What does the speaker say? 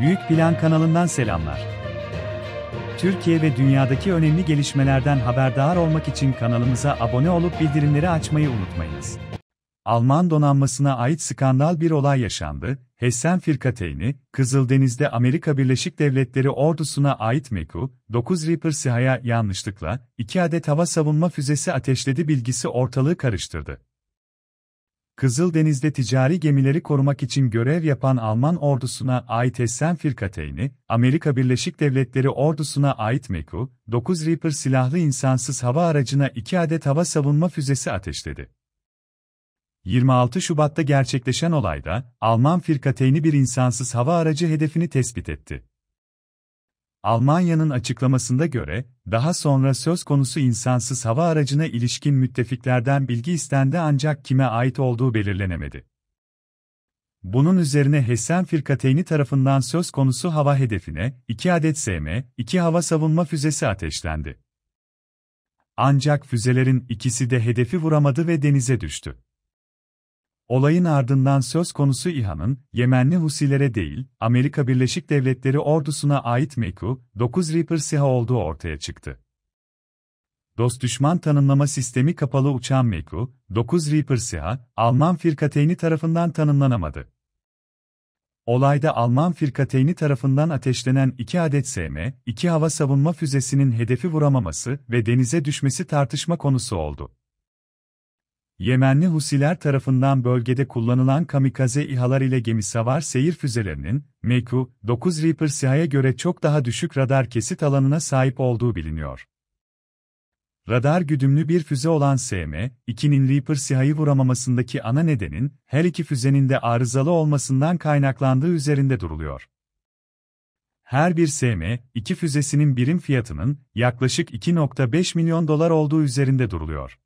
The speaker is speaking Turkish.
Büyük Plan kanalından selamlar. Türkiye ve dünyadaki önemli gelişmelerden haberdar olmak için kanalımıza abone olup bildirimleri açmayı unutmayınız. Alman donanmasına ait skandal bir olay yaşandı. Hessen Firkateyni, Kızıldeniz'de Amerika Birleşik Devletleri ordusuna ait Meku, 9 Reaper SİHA'ya yanlışlıkla 2 adet hava savunma füzesi ateşledi bilgisi ortalığı karıştırdı. Kızıldeniz'de ticari gemileri korumak için görev yapan Alman ordusuna ait Essen-Firkateyni, Amerika Birleşik Devletleri ordusuna ait Meku, 9 Reaper silahlı insansız hava aracına 2 adet hava savunma füzesi ateşledi. 26 Şubat'ta gerçekleşen olayda, Alman Firkateyni bir insansız hava aracı hedefini tespit etti. Almanya'nın açıklamasında göre, daha sonra söz konusu insansız hava aracına ilişkin müttefiklerden bilgi istendi ancak kime ait olduğu belirlenemedi. Bunun üzerine Hessen Firkateyni tarafından söz konusu hava hedefine 2 adet SM, 2 hava savunma füzesi ateşlendi. Ancak füzelerin ikisi de hedefi vuramadı ve denize düştü. Olayın ardından söz konusu İHA'nın, Yemenli Husilere değil, Amerika Birleşik Devletleri ordusuna ait Meku, 9 Reaper SİHA olduğu ortaya çıktı. Dost düşman tanımlama sistemi kapalı uçan Meku, 9 Reaper SİHA, Alman firkateyni tarafından tanımlanamadı. Olayda Alman firkateyni tarafından ateşlenen 2 adet SM, 2 hava savunma füzesinin hedefi vuramaması ve denize düşmesi tartışma konusu oldu. Yemenli Husiler tarafından bölgede kullanılan kamikaze İHA'lar ile gemi savar seyir füzelerinin, MQ-9 Reaper SİHA'ya göre çok daha düşük radar kesit alanına sahip olduğu biliniyor. Radar güdümlü bir füze olan SM-2'nin Reaper SİHA'yı vuramamasındaki ana nedenin, her iki füzenin de arızalı olmasından kaynaklandığı üzerinde duruluyor. Her bir SM-2 füzesinin birim fiyatının yaklaşık 2.5 milyon dolar olduğu üzerinde duruluyor.